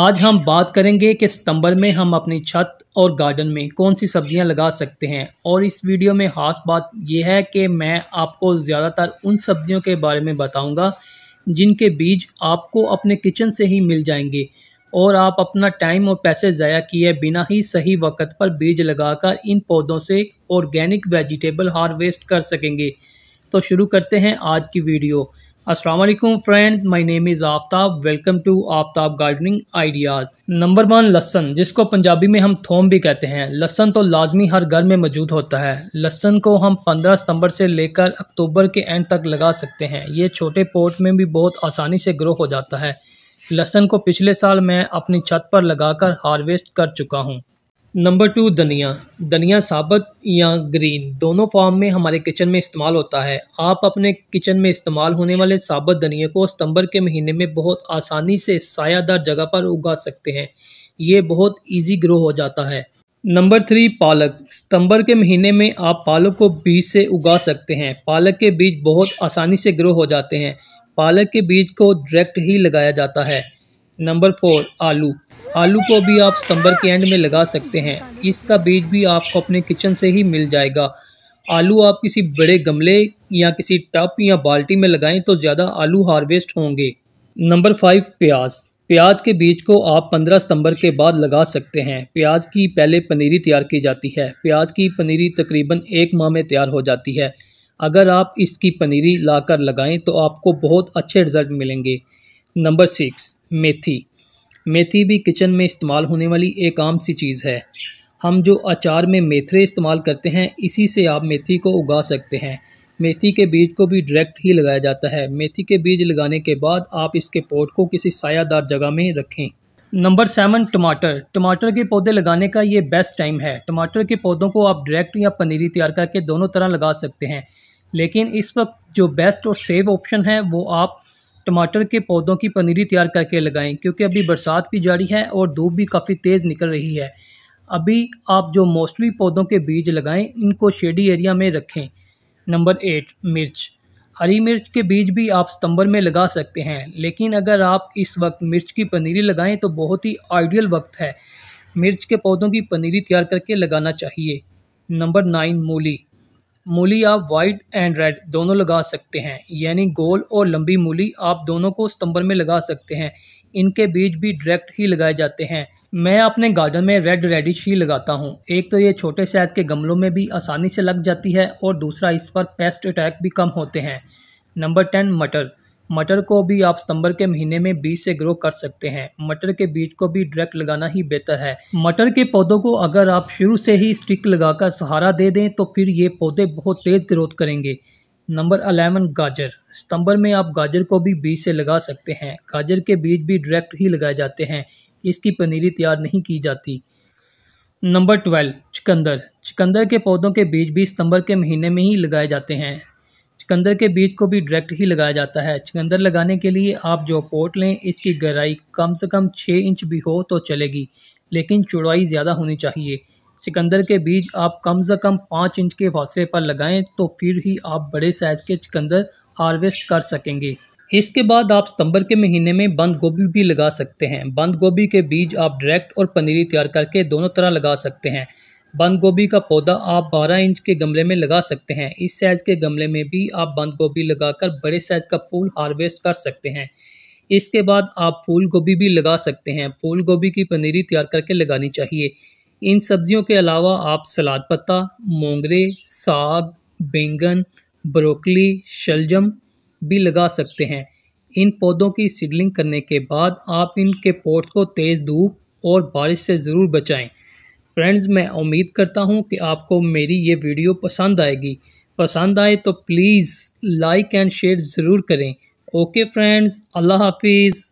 आज हम बात करेंगे कि सितंबर में हम अपनी छत और गार्डन में कौन सी सब्जियां लगा सकते हैं और इस वीडियो में खास बात यह है कि मैं आपको ज़्यादातर उन सब्जियों के बारे में बताऊंगा जिनके बीज आपको अपने किचन से ही मिल जाएंगे और आप अपना टाइम और पैसे ज़ाया किए बिना ही सही वक्त पर बीज लगाकर इन पौधों से ऑर्गेनिक वेजिटेबल हारवेस्ट कर सकेंगे तो शुरू करते हैं आज की वीडियो असलम friend my name is Aftab welcome to Aftab gardening ideas number one लहसन जिसको पंजाबी में हम थोम भी कहते हैं लहसन तो लाजमी हर घर में मौजूद होता है लहसन को हम 15 सितंबर से लेकर अक्टूबर के एंड तक लगा सकते हैं ये छोटे पोट में भी बहुत आसानी से ग्रो हो जाता है लहसन को पिछले साल मैं अपनी छत पर लगाकर हार्वेस्ट कर चुका हूँ नंबर टू धनिया धनिया साबत या ग्रीन दोनों फॉर्म में हमारे किचन में इस्तेमाल होता है आप अपने किचन में इस्तेमाल होने वाले साबत धनिया को सितंबर के महीने में बहुत आसानी से सायादार जगह पर उगा सकते हैं ये बहुत इजी ग्रो हो जाता है नंबर थ्री पालक सितंबर के महीने में आप पालक को बीज से उगा सकते हैं पालक के बीज बहुत आसानी से ग्रो हो जाते हैं पालक के बीज को डायरेक्ट ही लगाया जाता है नंबर फोर आलू आलू को भी आप सितंबर के एंड में लगा सकते हैं इसका बीज भी आपको अपने किचन से ही मिल जाएगा आलू आप किसी बड़े गमले या किसी टप या बाल्टी में लगाएं तो ज़्यादा आलू हार्वेस्ट होंगे नंबर फाइव प्याज प्याज के बीज को आप 15 सितंबर के बाद लगा सकते हैं प्याज की पहले पनीरी तैयार की जाती है प्याज की पनीरी तकरीबन एक माह में तैयार हो जाती है अगर आप इसकी पनीरी लाकर लगाएं तो आपको बहुत अच्छे रिजल्ट मिलेंगे नंबर सिक्स मेथी मेथी भी किचन में इस्तेमाल होने वाली एक आम सी चीज़ है हम जो अचार में मेथरे इस्तेमाल करते हैं इसी से आप मेथी को उगा सकते हैं मेथी के बीज को भी डायरेक्ट ही लगाया जाता है मेथी के बीज लगाने के बाद आप इसके पौध को किसी सायादार जगह में रखें नंबर सेवन टमाटर टमाटर के पौधे लगाने का ये बेस्ट टाइम है टमाटर के पौधों को आप डायरेक्ट या पनीरी तैयार करके दोनों तरह लगा सकते हैं लेकिन इस वक्त जो बेस्ट और सेफ ऑप्शन है वो आप टमाटर के पौधों की पनीरी तैयार करके लगाएं क्योंकि अभी बरसात भी जारी है और धूप भी काफ़ी तेज़ निकल रही है अभी आप जो मोस्टली पौधों के बीज लगाएं इनको शेडी एरिया में रखें नंबर एट मिर्च हरी मिर्च के बीज भी आप सितंबर में लगा सकते हैं लेकिन अगर आप इस वक्त मिर्च की पनीरी लगाएं तो बहुत ही आइडियल वक्त है मिर्च के पौधों की पनीरी तैयार करके लगाना चाहिए नंबर नाइन मूली मूली आप वाइट एंड रेड दोनों लगा सकते हैं यानी गोल और लंबी मूली आप दोनों को सितंबर में लगा सकते हैं इनके बीज भी डायरेक्ट ही लगाए जाते हैं मैं अपने गार्डन में रेड रेडिश ही लगाता हूँ एक तो ये छोटे साइज़ के गमलों में भी आसानी से लग जाती है और दूसरा इस पर पेस्ट अटैक भी कम होते हैं नंबर टेन मटर मटर को भी आप सितंबर के महीने में बीज से ग्रो कर सकते हैं मटर के बीज को भी डायरेक्ट लगाना ही बेहतर है मटर के पौधों को अगर आप शुरू से ही स्टिक लगाकर सहारा दे दें तो फिर ये पौधे बहुत तेज़ ग्रोथ करेंगे नंबर अलेवन गाजर सितंबर में आप गाजर को भी बीज से लगा सकते हैं गाजर के बीज भी डायरेक्ट ही लगाए जाते हैं इसकी पनीरी तैयार नहीं की जाती नंबर ट्वेल्व चिकंदर चिकंदर के पौधों के बीज भी सितंबर के महीने में ही लगाए जाते हैं चिकंदर के बीज को भी डायरेक्ट ही लगाया जाता है चिकंदर लगाने के लिए आप जो पोट लें इसकी गहराई कम से कम छः इंच भी हो तो चलेगी लेकिन चौड़ाई ज़्यादा होनी चाहिए चिकंदर के बीज आप कम से कम पाँच इंच के फासले पर लगाएं तो फिर ही आप बड़े साइज़ के चिकंदर हार्वेस्ट कर सकेंगे इसके बाद आप सितंबर के महीने में बंद गोभी भी लगा सकते हैं बंद गोभी के बीज आप डायरेक्ट और पनीरी तैयार करके दोनों तरह लगा सकते हैं बंद गोभी का पौधा आप 12 इंच के गमले में लगा सकते हैं इस साइज़ के गमले में भी आप बंद गोभी लगाकर बड़े साइज़ का फूल हार्वेस्ट कर सकते हैं इसके बाद आप फूल गोभी भी लगा सकते हैं फूल गोभी की पनीरी तैयार करके लगानी चाहिए इन सब्जियों के अलावा आप सलाद पत्ता मोंगरे साग बैंगन ब्रोकली शलजम भी लगा सकते हैं इन पौधों की सीडलिंग करने के बाद आप इनके पोर्ट को तेज़ धूप और बारिश से ज़रूर बचाएं फ्रेंड्स मैं उम्मीद करता हूँ कि आपको मेरी ये वीडियो पसंद आएगी पसंद आए तो प्लीज़ लाइक एंड शेयर ज़रूर करें ओके फ्रेंड्स अल्लाह हाफिज़